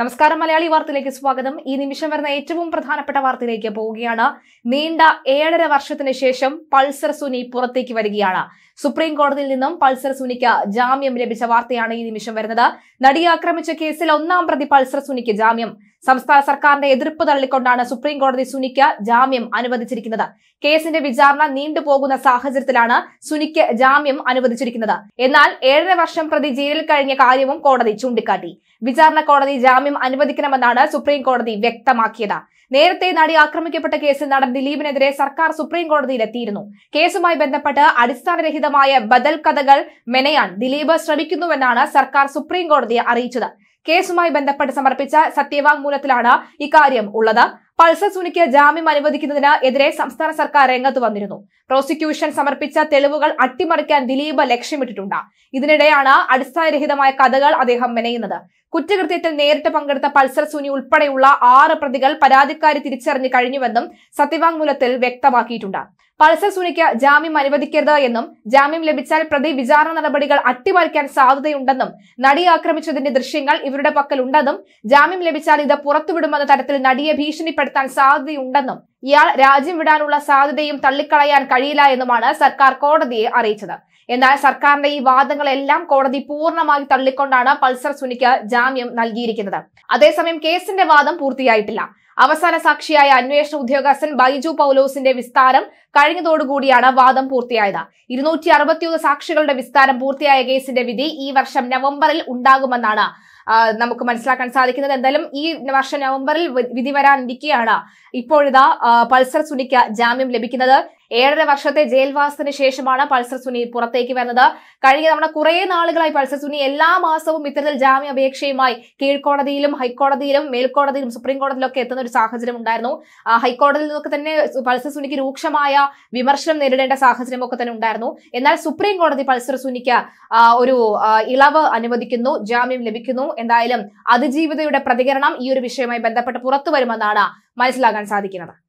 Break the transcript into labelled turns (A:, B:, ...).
A: നമസ്കാരം മലയാളി വാർത്തയിലേക്ക് സ്വാഗതം ഈ നിമിഷം വരുന്ന ഏറ്റവും പ്രധാനപ്പെട്ട വാർത്തയിലേക്ക് പോവുകയാണ് നീണ്ട ഏഴര വർഷത്തിന് ശേഷം പൾസർ സുനി പുറത്തേക്ക് വരികയാണ് സുപ്രീം കോടതിയിൽ നിന്നും പൾസർ സുനിക്ക് ജാമ്യം ലഭിച്ച വാർത്തയാണ് ഈ നിമിഷം വരുന്നത് നടിയെ ആക്രമിച്ച കേസിൽ ഒന്നാം പ്രതി പൾസർ സുനിക്ക് ജാമ്യം സംസ്ഥാന സർക്കാരിന്റെ എതിർപ്പ് തള്ളിക്കൊണ്ടാണ് സുപ്രീം കോടതി സുനിക്ക് ജാമ്യം അനുവദിച്ചിരിക്കുന്നത് കേസിന്റെ വിചാരണ നീണ്ടുപോകുന്ന സാഹചര്യത്തിലാണ് സുനിക്ക് ജാമ്യം അനുവദിച്ചിരിക്കുന്നത് എന്നാൽ ഏഴര വർഷം പ്രതി ജയിലിൽ കഴിഞ്ഞ കാര്യവും കോടതി ചൂണ്ടിക്കാട്ടി വിചാരണ കോടതി ജാമ്യം അനുവദിക്കണമെന്നാണ് സുപ്രീം കോടതി വ്യക്തമാക്കിയത് നേരത്തെ നടി ആക്രമിക്കപ്പെട്ട കേസിൽ നടൻ ദിലീപിനെതിരെ സർക്കാർ സുപ്രീം കോടതിയിലെത്തിയിരുന്നു കേസുമായി ബന്ധപ്പെട്ട് അടിസ്ഥാനരഹിത അടിസ്ഥാനരഹിതമായ ബദൽ കഥകൾ മെനയാൻ ദിലീപ് ശ്രമിക്കുന്നുവെന്നാണ് സർക്കാർ സുപ്രീം കോടതിയെ അറിയിച്ചത് കേസുമായി ബന്ധപ്പെട്ട് സമർപ്പിച്ച സത്യവാങ്മൂലത്തിലാണ് ഇക്കാര്യം ഉള്ളത് പൾസർ സുനിക്ക് ജാമ്യം അനുവദിക്കുന്നതിന് എതിരെ സംസ്ഥാന സർക്കാർ രംഗത്ത് വന്നിരുന്നു പ്രോസിക്യൂഷൻ സമർപ്പിച്ച തെളിവുകൾ അട്ടിമറിക്കാൻ ദിലീപ് ലക്ഷ്യമിട്ടിട്ടുണ്ട് ഇതിനിടെയാണ് അടിസ്ഥാനരഹിതമായ കഥകൾ അദ്ദേഹം മെനയുന്നത് കുറ്റകൃത്യത്തിൽ നേരിട്ട് പങ്കെടുത്ത പൾസർ സുനി ഉൾപ്പെടെയുള്ള ആറ് പ്രതികൾ പരാതിക്കാരി തിരിച്ചറിഞ്ഞു കഴിഞ്ഞുവെന്നും സത്യവാങ്മൂലത്തിൽ വ്യക്തമാക്കിയിട്ടുണ്ട് പൾസർ സുനിക്ക് ജാമ്യം അനുവദിക്കരുത് എന്നും ജാമ്യം ലഭിച്ചാൽ പ്രതി വിചാരണ നടപടികൾ അട്ടിമറിക്കാൻ സാധ്യതയുണ്ടെന്നും നടി ആക്രമിച്ചതിന്റെ ദൃശ്യങ്ങൾ ഇവരുടെ ഉണ്ടെന്നും ജാമ്യം ലഭിച്ചാൽ ഇത് പുറത്തുവിടുമെന്ന തരത്തിൽ നടിയെ ഭീഷണിപ്പെടുത്തി ഭീഷണിപ്പെടുത്താൻ സാധ്യതയുണ്ടെന്നും ഇയാൾ രാജ്യം വിടാനുള്ള സാധ്യതയും തള്ളിക്കളയാൻ കഴിയില്ല എന്നുമാണ് സർക്കാർ കോടതിയെ അറിയിച്ചത് എന്നാൽ സർക്കാരിന്റെ ഈ വാദങ്ങളെല്ലാം കോടതി പൂർണ്ണമായി തള്ളിക്കൊണ്ടാണ് പൾസർ സുനിക്ക് ജാമ്യം നൽകിയിരിക്കുന്നത് അതേസമയം കേസിന്റെ വാദം പൂർത്തിയായിട്ടില്ല അവസാന സാക്ഷിയായ അന്വേഷണ ഉദ്യോഗസ്ഥൻ ബൈജു പൗലോസിന്റെ വിസ്താരം കഴിഞ്ഞതോടുകൂടിയാണ് വാദം പൂർത്തിയായത് ഇരുന്നൂറ്റി അറുപത്തിയൊന്ന് സാക്ഷികളുടെ വിസ്താരം പൂർത്തിയായ കേസിന്റെ വിധി ഈ വർഷം നവംബറിൽ ഉണ്ടാകുമെന്നാണ് നമുക്ക് മനസ്സിലാക്കാൻ സാധിക്കുന്നത് എന്തായാലും ഈ വർഷം നവംബറിൽ വിധി വരാനിരിക്കുകയാണ് ഇപ്പോഴിതാ പൾസർ സുനിക്ക് ജാമ്യം ലഭിക്കുന്നത് ഏഴര വർഷത്തെ ജയിൽവാസത്തിന് ശേഷമാണ് പൾസർ സുനി പുറത്തേക്ക് വരുന്നത് കഴിഞ്ഞ തവണ കുറെ നാളുകളായി പൾസർ സുനി എല്ലാ മാസവും ഇത്തരത്തിൽ ജാമ്യാപേക്ഷയുമായി കീഴ്ക്കോടതിയിലും ഹൈക്കോടതിയിലും മേൽക്കോടതിയിലും സുപ്രീം കോടതിയിലൊക്കെ എത്തുന്ന ഒരു സാഹചര്യം ഉണ്ടായിരുന്നു ഹൈക്കോടതിയിൽ നിന്നൊക്കെ തന്നെ പൾസർ സുനിക്ക് രൂക്ഷമായ വിമർശനം നേരിടേണ്ട സാഹചര്യമൊക്കെ തന്നെ ഉണ്ടായിരുന്നു എന്നാൽ സുപ്രീം കോടതി പൾസർ സുനിക്ക് ഒരു ഇളവ് അനുവദിക്കുന്നു ജാമ്യം ലഭിക്കുന്നു എന്തായാലും അതിജീവിതയുടെ പ്രതികരണം ഈ ഒരു വിഷയവുമായി ബന്ധപ്പെട്ട് പുറത്തു വരുമെന്നാണ് മനസ്സിലാക്കാൻ സാധിക്കുന്നത്